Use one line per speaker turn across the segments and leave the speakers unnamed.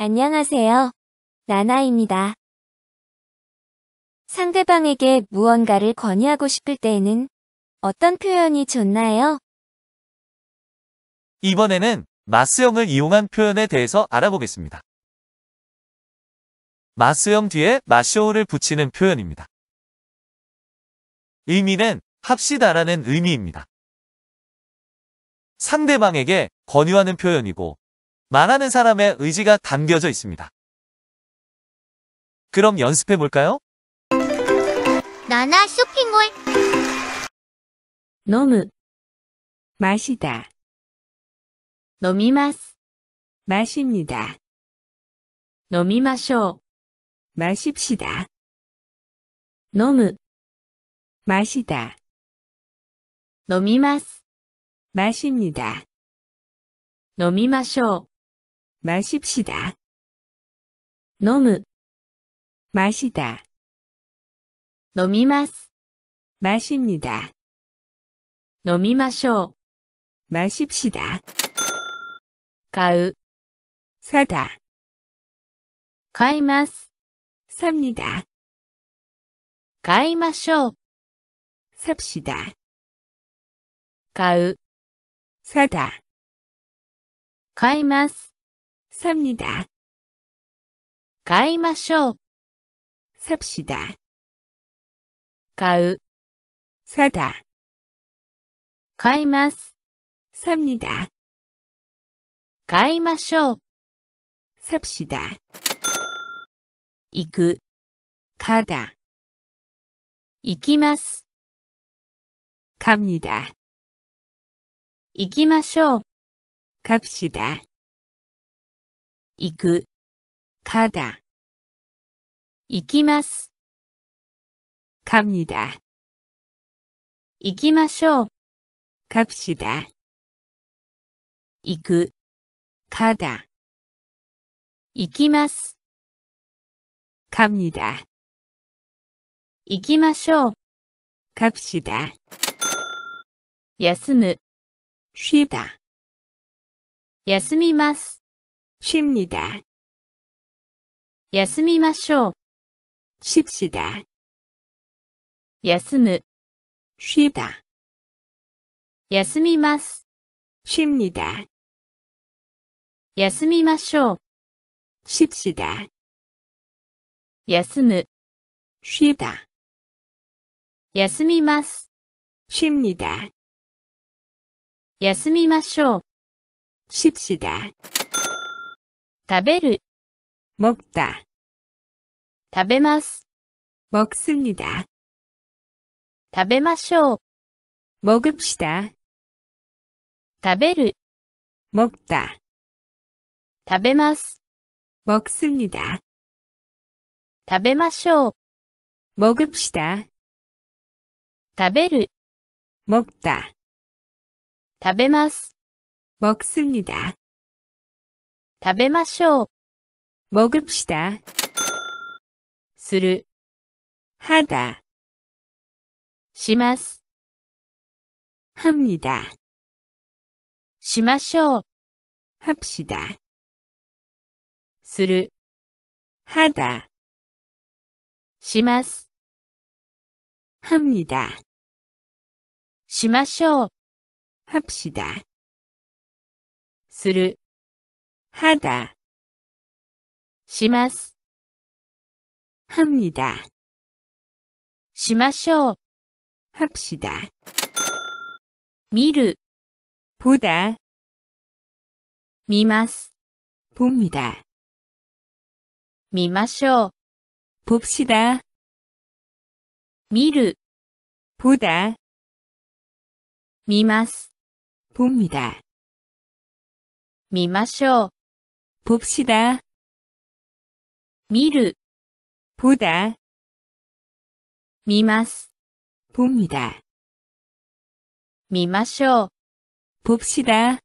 안녕하세요. 나나입니다. 상대방에게 무언가를 건의하고 싶을 때에는 어떤 표현이 좋나요? 이번에는 마스형을 이용한 표현에 대해서 알아보겠습니다. 마스형 뒤에 마쇼를 붙이는 표현입니다. 의미는 합시다라는 의미입니다. 상대방에게 권유하는 표현이고 말하는 사람의 의지가 담겨져 있습니다. 그럼 연습해 볼까요? 나나 쇼핑몰 너무 마시다 너미마스 마십니다 너미마쇼 마십시다 너무 마시다 너미마스 마십니다 너미마쇼 마십시다. 너무 마시다. 너みます. 마십니다. 너みましょう. 마십시다. 가우 사다. 가이마스 삽니다. 가이마쇼 삽시다. 가우 사다. 가이마스 삽니다買いましょう삽시다買う사다買います삽니다買いましょう삽시다行く가다行きます갑니다行きましょう갑시다行く、かだ。行きます。갑니 다。 行きましょう。갑시 다。 行く、かだ。行きます。갑니 다。 行きましょう。갑시 다。 休む、쉬 다。 休みます。 쉽니다.休みましょう. 쉽시다. 休む. 쉬다. 休みます. 쉽니다. 休みましょう. 쉽시다. 休む. 쉬다. 休みます. 쉽니다. 休みましょう. 쉽시다. 食べる。먹 다。 食べます。먹습니 다。 食べましょう。먹읍시 다。 食べる。먹 다。 食べます。먹습니 다。 食べましょう。먹읍시 다。 食べる。먹 다。 食べます。먹습니다食べましょう。먹읍시 다。 する。はだ。します。합니 다。 しましょう。합시 다。 する。はだ。します。합니 다。 しましょう。합시 다。 する。 하다. します. 합니다. しましょう. 합시다. 見る. 보다. 見ます. 봅니다. 見ましょう. 봅시다. 見る. 보다. 見ます. 봅니다. 見ましょう.봅시다見る보だ。見ます봅みだ。見ましょう봅しだ。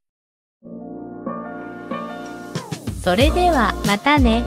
それではまたね。